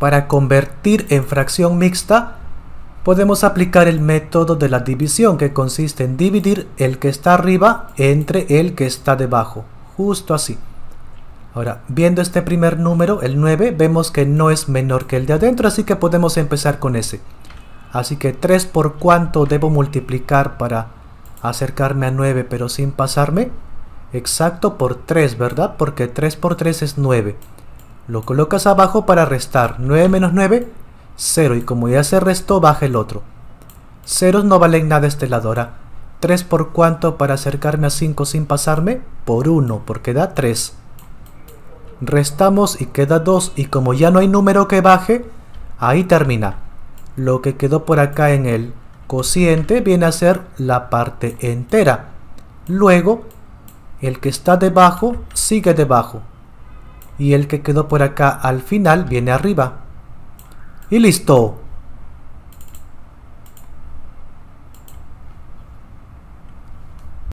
Para convertir en fracción mixta, podemos aplicar el método de la división que consiste en dividir el que está arriba entre el que está debajo, justo así. Ahora, viendo este primer número, el 9, vemos que no es menor que el de adentro, así que podemos empezar con ese. Así que 3 por cuánto debo multiplicar para acercarme a 9 pero sin pasarme. Exacto por 3, ¿verdad? Porque 3 por 3 es 9. Lo colocas abajo para restar 9 menos 9, 0 y como ya se restó baja el otro. Ceros no valen nada esteladora. 3 por cuánto para acercarme a 5 sin pasarme? Por 1, porque da 3. Restamos y queda 2 y como ya no hay número que baje, ahí termina. Lo que quedó por acá en el cociente viene a ser la parte entera. Luego, el que está debajo sigue debajo y el que quedó por acá al final viene arriba. Y listo.